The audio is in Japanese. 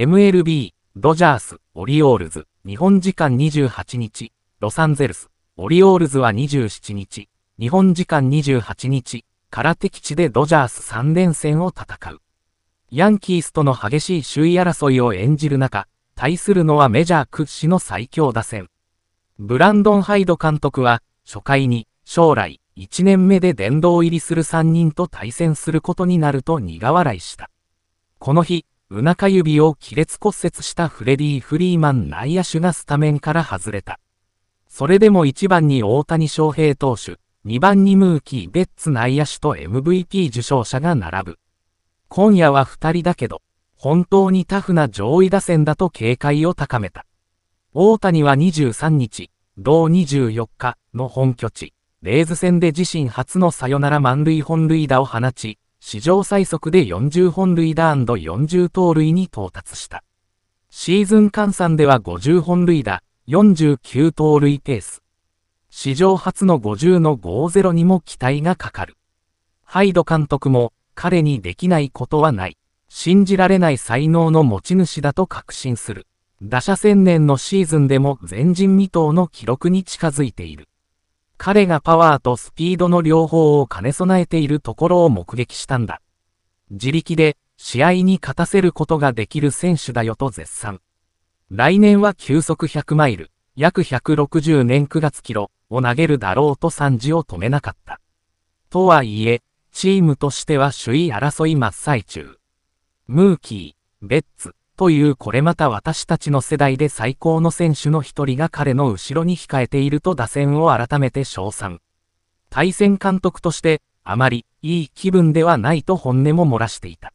MLB、ドジャース、オリオールズ、日本時間28日、ロサンゼルス、オリオールズは27日、日本時間28日、空手基地でドジャース3連戦を戦う。ヤンキースとの激しい首位争いを演じる中、対するのはメジャー屈指の最強打線。ブランドン・ハイド監督は、初回に、将来、1年目で殿堂入りする3人と対戦することになると苦笑いした。この日、う中指を亀裂骨折したフレディ・フリーマン内野手がスタメンから外れた。それでも1番に大谷翔平投手、2番にムーキー・ベッツ内野手と MVP 受賞者が並ぶ。今夜は2人だけど、本当にタフな上位打線だと警戒を高めた。大谷は23日、同24日の本拠地、レイズ戦で自身初のサヨナラ満塁本塁打を放ち、史上最速で40本塁打 &40 盗塁に到達した。シーズン換算では50本塁打、49盗塁ペース。史上初の50の50にも期待がかかる。ハイド監督も彼にできないことはない。信じられない才能の持ち主だと確信する。打者専念のシーズンでも前人未到の記録に近づいている。彼がパワーとスピードの両方を兼ね備えているところを目撃したんだ。自力で試合に勝たせることができる選手だよと絶賛。来年は球速100マイル、約160年9月キロを投げるだろうと賛辞を止めなかった。とはいえ、チームとしては首位争い真っ最中。ムーキー、ベッツ、というこれまた私たちの世代で最高の選手の一人が彼の後ろに控えていると打線を改めて称賛。対戦監督として、あまりいい気分ではないと本音も漏らしていた。